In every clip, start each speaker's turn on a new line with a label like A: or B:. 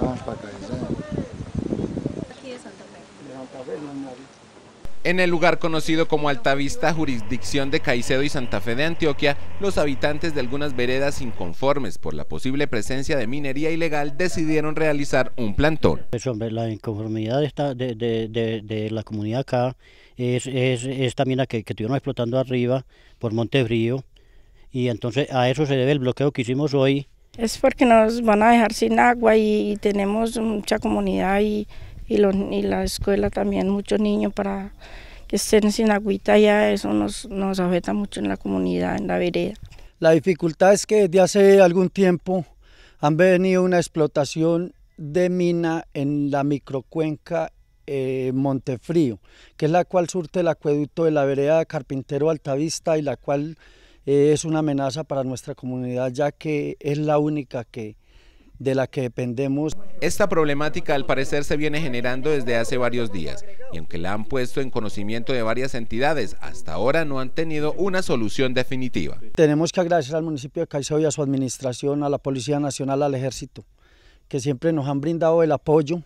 A: Vamos en el lugar conocido como Altavista, jurisdicción de Caicedo y Santa Fe de Antioquia, los habitantes de algunas veredas inconformes por la posible presencia de minería ilegal
B: decidieron realizar un plantón. Pues, la inconformidad de, de, de, de, la comunidad acá es, es esta mina que, que estuvieron explotando arriba por Montebrío y entonces a eso se debe el bloqueo que hicimos hoy
C: es porque nos van a dejar sin agua y, tenemos mucha comunidad y, y, y, la escuela también, muchos niños para que estén sin agüita ya, eso nos, nos afecta mucho en la comunidad, en la vereda.
D: La dificultad es que desde hace algún tiempo han venido una explotación de mina en la microcuenca eh, Montefrío, que es la cual surte el acueducto de la vereda Carpintero Altavista y la cual eh, es una amenaza para nuestra comunidad ya que es la única que de la que dependemos.
A: Esta problemática al parecer se viene generando desde hace varios días y aunque la han puesto en conocimiento de varias entidades, hasta ahora no han tenido una solución definitiva.
D: Tenemos que agradecer al municipio de Caicedo y a su administración, a la Policía Nacional, al Ejército, que siempre nos han brindado el apoyo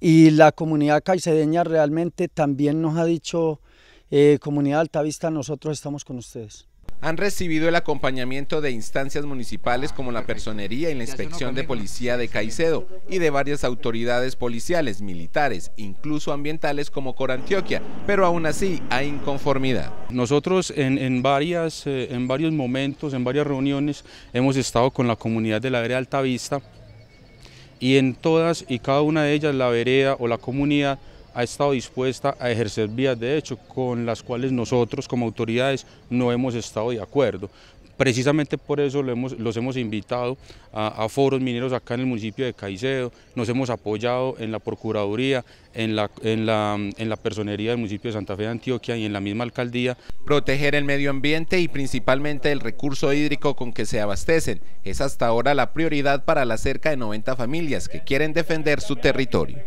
D: y la comunidad caicedeña realmente también nos ha dicho, eh, comunidad altavista, nosotros estamos con ustedes han
A: recibido el acompañamiento de instancias municipales ah, como la Personería y la Inspección de Policía de Caicedo y de varias autoridades policiales, militares, incluso ambientales como
E: Corantioquia, pero aún así hay inconformidad. Nosotros en, varias, eh, en varios momentos, en varias reuniones, hemos estado con la comunidad de la vereda Altavista y en todas y cada una de ellas la vereda o la comunidad ha estado dispuesta a ejercer vías de hecho con las cuales nosotros como autoridades no hemos estado de acuerdo. Precisamente por eso hemos, los hemos invitado a, foros mineros acá en el municipio de Caicedo, nos hemos apoyado en la Procuraduría, en la, en la, en la personería del municipio de Santa Fe de Antioquia y en la misma alcaldía. Proteger el medio ambiente y principalmente
A: el recurso hídrico con que se abastecen es hasta ahora la prioridad para las cerca de 90 familias que quieren defender su territorio.